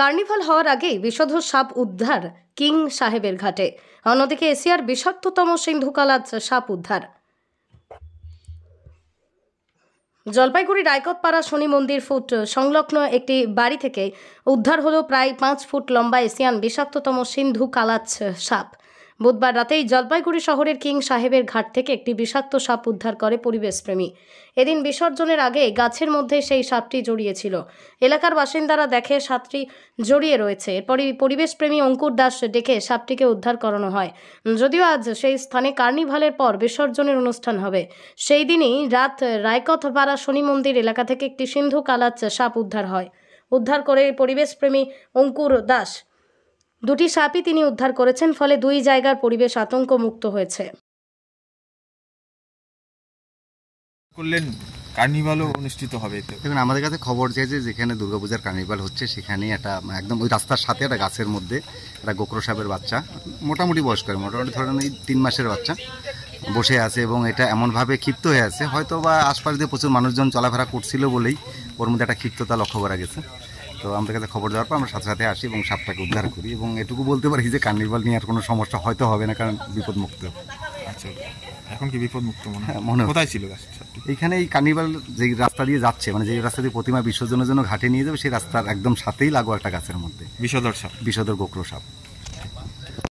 carnival হওয়ার আগেই বিশধ সাপ উদ্ধার কিং সাহেবের ঘাটে অন্যদিকে এশিয়ার বিষাক্ততম সিন্ধুকালাজ সাপ উদ্ধার জলপাইগুড়ি রায়কতপাড়া শনি মন্দির ফুট সংলগ্ন একটি বাড়ি থেকে উদ্ধার হলো প্রায় পাঁচ ফুট লম্বা এশিয়ান বিষাক্ততম সিন্ধু কালাচ সাপ বুধবার রাতেই জলপাইগুড়ি শহরের কিং সাহেবের ঘাট থেকে একটি বিষাক্ত সাপ উদ্ধার করে পরিবেশপ্রেমী এদিন বিসর্জনের আগে গাছের মধ্যে সেই সাপটি জড়িয়েছিল এলাকার বাসিন্দারা দেখে সাপটি জড়িয়ে রয়েছে এরপরই পরিবেশপ্রেমী অঙ্কুর দাস ডেকে সাপটিকে উদ্ধার করানো হয় যদিও আজ সেই স্থানে কার্নিভালের পর বিসর্জনের অনুষ্ঠান হবে সেই দিনই রাত রায়কথপাড়া শনি মন্দির এলাকা থেকে একটি সিন্ধু কালাচ সাপ উদ্ধার হয় উদ্ধার করে পরিবেশপ্রেমী অঙ্কুর দাস দুটি সাপই তিনি উদ্ধার করেছেন ফলে দুই জায়গার পরিবেশ আতঙ্ক মুক্ত হয়েছে করলেন কার্নিভালও অনুষ্ঠিত হবে দেখুন আমাদের কাছে খবর যে যেখানে দুর্গাপূজার কার্নিভাল হচ্ছে সেখানে একটা একদম ওই রাস্তার সাথে একটা গাছের মধ্যে একটা গোকরো সাপের বাচ্চা মোটামুটি বয়স্ক মোটামুটি ধরেন এই তিন মাসের বাচ্চা বসে আছে এবং এটা এমনভাবে ক্ষিপ্ত হয়ে আছে হয়তো বা আশপাশ দিয়ে প্রচুর মানুষজন চলাফেরা করছিল বলেই ওর মধ্যে একটা ক্ষিপ্ততা লক্ষ্য করা গেছে তো আমাদের কাছে খবর দেওয়ার পর আমরা সাথে সাথে আসি এবং সাপটাকে উদ্ধার করি এবং এটুকু বলতে পারি যে কার্নিভাল নিয়ে আর কোনো সমস্যা হয়তো হবে না কারণ বিপদ আচ্ছা এখন কি বিপদ মুক্ত মনে হয় হ্যাঁ, মনে কোথায় ছিল এখানে এই কার্নিভাল যে রাস্তা দিয়ে যাচ্ছে মানে যে রাস্তা দিয়ে প্রতিমা বিসর্জনের জন্য ঘাটে নিয়ে যাবে সেই রাস্তার একদম সাথেই লাগো একটা গাছের মধ্যে বিষধর সাপ বিষধর গোকরো সাপ